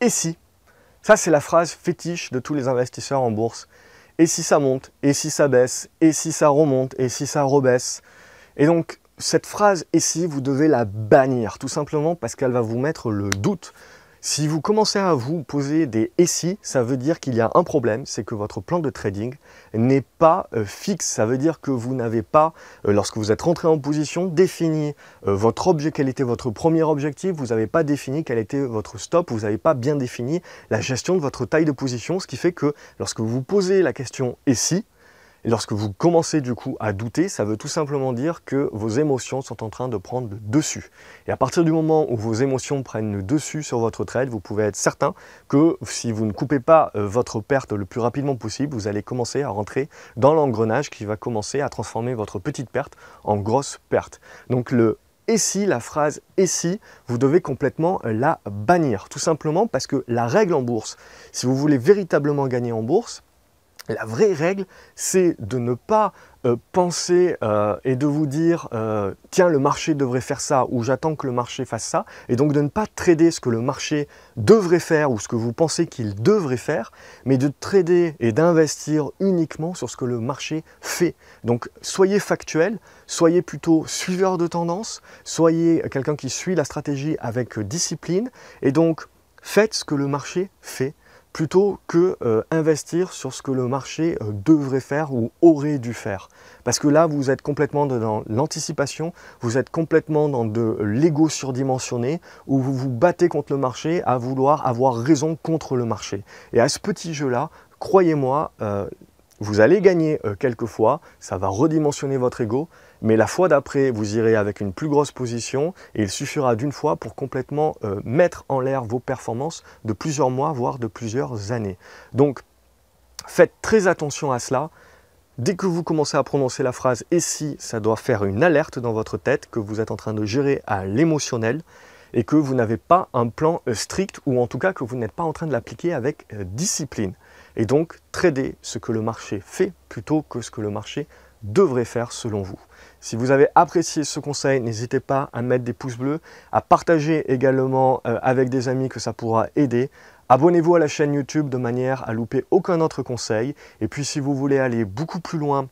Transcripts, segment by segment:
Et si Ça, c'est la phrase fétiche de tous les investisseurs en bourse. Et si ça monte Et si ça baisse Et si ça remonte Et si ça rebaisse Et donc, cette phrase et si, vous devez la bannir, tout simplement parce qu'elle va vous mettre le doute si vous commencez à vous poser des et si, ça veut dire qu'il y a un problème, c'est que votre plan de trading n'est pas euh, fixe. Ça veut dire que vous n'avez pas, euh, lorsque vous êtes rentré en position, défini euh, votre objet, quel était votre premier objectif, vous n'avez pas défini quel était votre stop, vous n'avez pas bien défini la gestion de votre taille de position, ce qui fait que lorsque vous posez la question et si, lorsque vous commencez du coup à douter, ça veut tout simplement dire que vos émotions sont en train de prendre le dessus. Et à partir du moment où vos émotions prennent le dessus sur votre trade, vous pouvez être certain que si vous ne coupez pas euh, votre perte le plus rapidement possible, vous allez commencer à rentrer dans l'engrenage qui va commencer à transformer votre petite perte en grosse perte. Donc le et si, la phrase et si, vous devez complètement la bannir. Tout simplement parce que la règle en bourse, si vous voulez véritablement gagner en bourse, la vraie règle, c'est de ne pas euh, penser euh, et de vous dire euh, tiens le marché devrait faire ça ou j'attends que le marché fasse ça et donc de ne pas trader ce que le marché devrait faire ou ce que vous pensez qu'il devrait faire mais de trader et d'investir uniquement sur ce que le marché fait. Donc soyez factuel, soyez plutôt suiveur de tendance, soyez quelqu'un qui suit la stratégie avec discipline et donc faites ce que le marché fait plutôt que euh, investir sur ce que le marché euh, devrait faire ou aurait dû faire. Parce que là, vous êtes complètement dans l'anticipation, vous êtes complètement dans de l'ego surdimensionné, où vous vous battez contre le marché à vouloir avoir raison contre le marché. Et à ce petit jeu-là, croyez-moi, euh, vous allez gagner euh, quelques fois, ça va redimensionner votre ego, mais la fois d'après, vous irez avec une plus grosse position et il suffira d'une fois pour complètement euh, mettre en l'air vos performances de plusieurs mois, voire de plusieurs années. Donc, faites très attention à cela. Dès que vous commencez à prononcer la phrase et si, ça doit faire une alerte dans votre tête que vous êtes en train de gérer à l'émotionnel et que vous n'avez pas un plan euh, strict ou en tout cas que vous n'êtes pas en train de l'appliquer avec discipline et donc trader ce que le marché fait plutôt que ce que le marché devrait faire selon vous. Si vous avez apprécié ce conseil, n'hésitez pas à mettre des pouces bleus, à partager également euh, avec des amis que ça pourra aider. Abonnez-vous à la chaîne YouTube de manière à louper aucun autre conseil. Et puis si vous voulez aller beaucoup plus loin,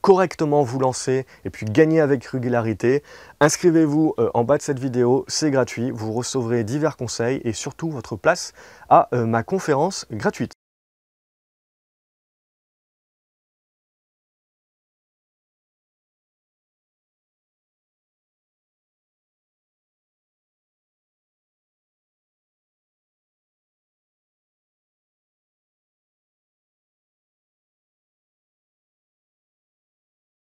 correctement vous lancer et puis gagner avec régularité, inscrivez-vous euh, en bas de cette vidéo, c'est gratuit, vous recevrez divers conseils et surtout votre place à euh, ma conférence gratuite.